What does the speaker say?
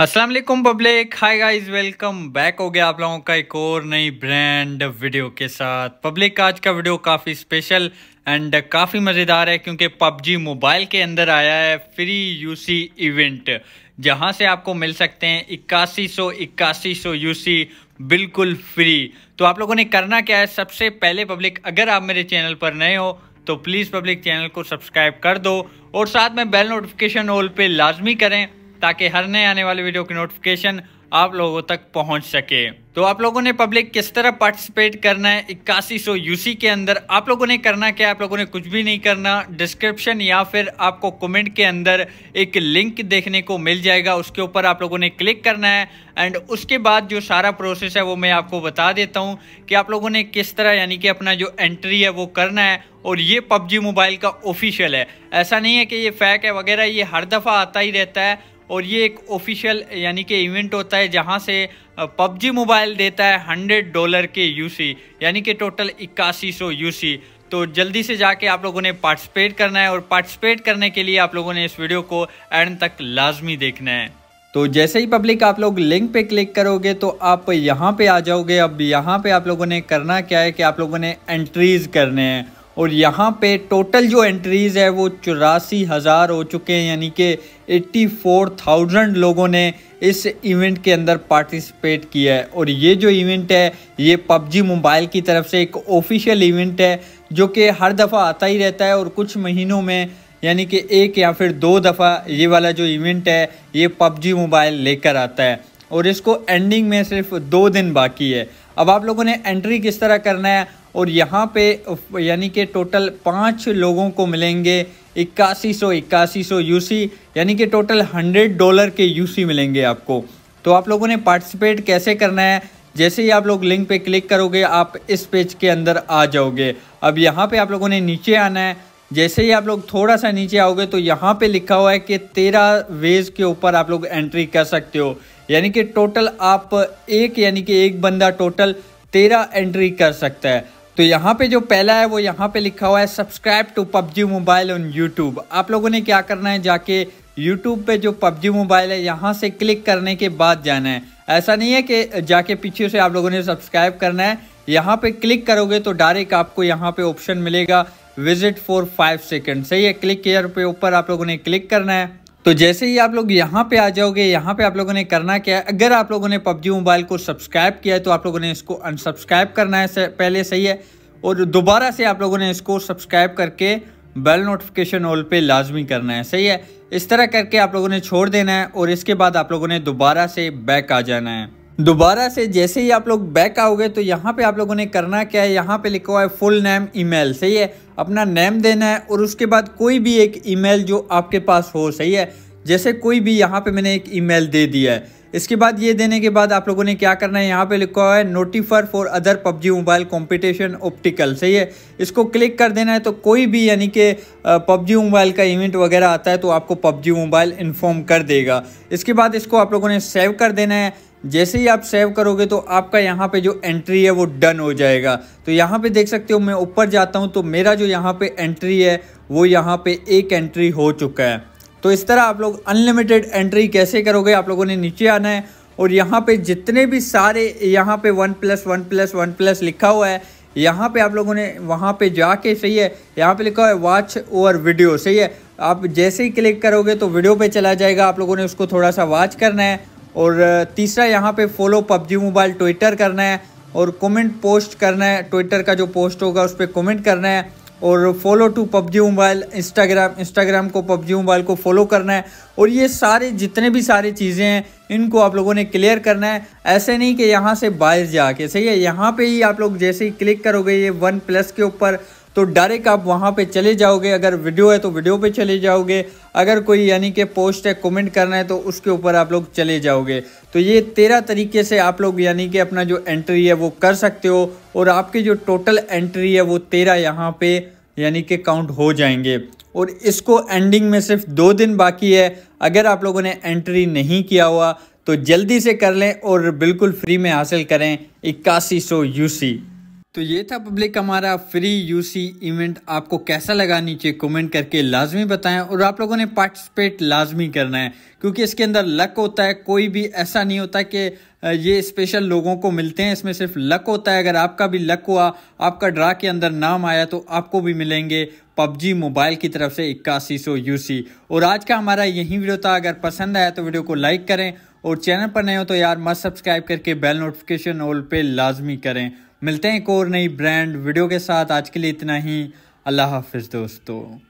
Aslam public hi guys welcome back हो गया आप लोगों का एक और नई ब्रांड वीडियो के साथ पब्लिक आज का वीडियो काफ़ी स्पेशल एंड काफ़ी मज़ेदार है क्योंकि पबजी मोबाइल के अंदर आया है फ्री यूसी इवेंट जहां से आपको मिल सकते हैं इक्यासी सौ इक्यासी सौ यूसी बिल्कुल फ्री तो आप लोगों ने करना क्या है सबसे पहले पब्लिक अगर आप मेरे चैनल पर नए हो तो प्लीज़ पब्लिक चैनल को सब्सक्राइब कर दो और साथ में बेल नोटिफिकेशन ऑल पे लाजमी करें ताकि हर नए आने वाले वीडियो की नोटिफिकेशन आप लोगों तक पहुंच सके तो आप लोगों ने पब्लिक किस तरह पार्टिसिपेट करना है इक्यासी सौ यूसी के अंदर आप लोगों ने करना क्या आप लोगों ने कुछ भी नहीं करना डिस्क्रिप्शन या फिर आपको कमेंट के अंदर एक लिंक देखने को मिल जाएगा उसके ऊपर आप लोगों ने क्लिक करना है एंड उसके बाद जो सारा प्रोसेस है वो मैं आपको बता देता हूँ कि आप लोगों ने किस तरह यानी कि अपना जो एंट्री है वो करना है और ये पबजी मोबाइल का ऑफिशियल है ऐसा नहीं है कि ये फैक है वगैरह ये हर दफ़ा आता ही रहता है और ये एक ऑफिशियल यानी कि इवेंट होता है जहाँ से पबजी मोबाइल देता है हंड्रेड डॉलर के यूसी यानी कि टोटल इक्यासी सौ यूसी तो जल्दी से जाके आप लोगों ने पार्टिसिपेट करना है और पार्टिसिपेट करने के लिए आप लोगों ने इस वीडियो को एंड तक लाजमी देखना है तो जैसे ही पब्लिक आप लोग लिंक पे क्लिक करोगे तो आप यहाँ पे आ जाओगे अब यहाँ पे आप लोगों ने करना क्या है कि आप लोगों ने एंट्रीज करने हैं और यहाँ पे टोटल जो एंट्रीज़ है वो चौरासी हज़ार हो चुके हैं यानी कि 84,000 लोगों ने इस इवेंट के अंदर पार्टिसिपेट किया है और ये जो इवेंट है ये पबजी मोबाइल की तरफ से एक ऑफिशियल इवेंट है जो कि हर दफ़ा आता ही रहता है और कुछ महीनों में यानी कि एक या फिर दो दफ़ा ये वाला जो इवेंट है ये पबजी मोबाइल लेकर आता है और इसको एंडिंग में सिर्फ दो दिन बाकी है अब आप लोगों ने एंट्री किस तरह करना है और यहाँ पे यानी कि टोटल पाँच लोगों को मिलेंगे इक्यासी सौ इक्यासी सौ यू यानी कि टोटल हंड्रेड डॉलर के यू मिलेंगे आपको तो आप लोगों ने पार्टिसिपेट कैसे करना है जैसे ही आप लोग लिंक पे क्लिक करोगे आप इस पेज के अंदर आ जाओगे अब यहाँ पे आप लोगों ने नीचे आना है जैसे ही आप लोग थोड़ा सा नीचे आओगे तो यहाँ पे लिखा हुआ है कि तेरह वेज के ऊपर आप लोग एंट्री कर सकते हो यानी कि टोटल आप एक यानी कि एक बंदा टोटल तेरह एंट्री कर सकता है तो यहाँ पे जो पहला है वो यहाँ पे लिखा हुआ है subscribe to PUBG mobile on YouTube आप लोगों ने क्या करना है जाके यूट्यूब पे जो पबजी मोबाइल है यहाँ से क्लिक करने के बाद जाना है ऐसा नहीं है कि जाके पीछे से आप लोगों ने सब्सक्राइब करना है यहाँ पे क्लिक करोगे तो डायरेक्ट आपको यहाँ पे ऑप्शन मिलेगा विजिट फॉर फाइव सेकेंड सही है क्लिक केयर पे ऊपर आप लोगों ने क्लिक करना है तो जैसे ही आप लोग यहाँ पे आ जाओगे यहाँ पे आप लोगों ने करना क्या है अगर आप लोगों ने पबजी मोबाइल को सब्सक्राइब किया है तो आप लोगों ने इसको अनसब्सक्राइब करना है पहले सही है और दोबारा से आप लोगों ने इसको सब्सक्राइब करके बेल नोटिफिकेशन ऑल पे लाजमी करना है सही है इस तरह करके आप लोगों ने छोड़ देना है और इसके बाद आप लोगों ने दोबारा से बैक आ जाना है दोबारा से जैसे ही आप लोग बैक आओगे तो यहाँ पे आप लोगों ने करना क्या है यहाँ पे लिखा हुआ है फुल नेम ईमेल सही है अपना नेम देना है और उसके बाद कोई भी एक ईमेल जो आपके पास हो सही है जैसे कोई भी यहाँ पे मैंने एक ईमेल दे दिया है इसके बाद ये देने के बाद आप लोगों ने क्या करना है यहाँ पे लिखा हुआ है notify for other PUBG mobile competition optical सही है इसको क्लिक कर देना है तो कोई भी यानी कि पबजी मोबाइल का इवेंट वगैरह आता है तो आपको पबजी मोबाइल इन्फॉर्म कर देगा इसके बाद इसको आप लोगों ने सेव कर देना है जैसे ही आप सेव करोगे तो आपका यहाँ पे जो एंट्री है वो डन हो जाएगा तो यहाँ पे देख सकते हो मैं ऊपर जाता हूँ तो मेरा जो यहाँ पे एंट्री है वो यहाँ पे एक एंट्री हो चुका है तो इस तरह आप लोग अनलिमिटेड एंट्री कैसे करोगे आप लोगों ने नीचे आना है और यहाँ पे जितने भी सारे यहाँ पे one plus one plus one plus लिखा हुआ है यहाँ पे आप लोगों ने वहाँ पे जाके सही है यहाँ पे लिखा है वॉच ओवर वीडियो सही है आप जैसे ही क्लिक करोगे तो वीडियो पे चला जाएगा आप लोगों ने उसको थोड़ा सा वॉच करना है और तीसरा यहाँ पे फॉलो पबजी मोबाइल ट्विटर करना है और कमेंट पोस्ट करना है ट्विटर का जो पोस्ट होगा उस पर कमेंट करना है और follow to PUBG mobile Instagram Instagram को पबजी मोबाइल को फॉलो करना है और ये सारे जितने भी सारी चीज़ें हैं इनको आप लोगों ने क्लियर करना है ऐसे नहीं कि यहाँ से बाहर जाके सही है यहाँ पे ही आप लोग जैसे ही क्लिक करोगे ये वन प्लस के ऊपर तो डायरेक्ट आप वहाँ पे चले जाओगे अगर वीडियो है तो वीडियो पे चले जाओगे अगर कोई यानी कि पोस्ट है कमेंट करना है तो उसके ऊपर आप लोग चले जाओगे तो ये तेरह तरीके से आप लोग यानी कि अपना जो एंट्री है वो कर सकते हो और आपकी जो टोटल एंट्री है वो तेरह यहाँ पे यानी कि काउंट हो जाएंगे और इसको एंडिंग में सिर्फ दो दिन बाकी है अगर आप लोगों ने एंट्री नहीं किया हुआ तो जल्दी से कर लें और बिल्कुल फ्री में हासिल करें इक्यासी सौ तो ये था पब्लिक हमारा फ्री यूसी इवेंट आपको कैसा लगा नीचे कमेंट करके लाजमी बताएं और आप लोगों ने पार्टिसिपेट लाजमी करना है क्योंकि इसके अंदर लक होता है कोई भी ऐसा नहीं होता कि ये स्पेशल लोगों को मिलते हैं इसमें सिर्फ लक होता है अगर आपका भी लक हुआ आपका ड्रा के अंदर नाम आया तो आपको भी मिलेंगे पबजी मोबाइल की तरफ से इक्यासी सौ यूसी और आज का हमारा यही वीडियो था अगर पसंद आया तो वीडियो को लाइक करें और चैनल पर नए हो तो यार मत सब्सक्राइब करके बेल नोटिफिकेशन ऑल पे लाजमी करें मिलते हैं एक और नई ब्रांड वीडियो के साथ आज के लिए इतना ही अल्लाह हाफिज़ दोस्तों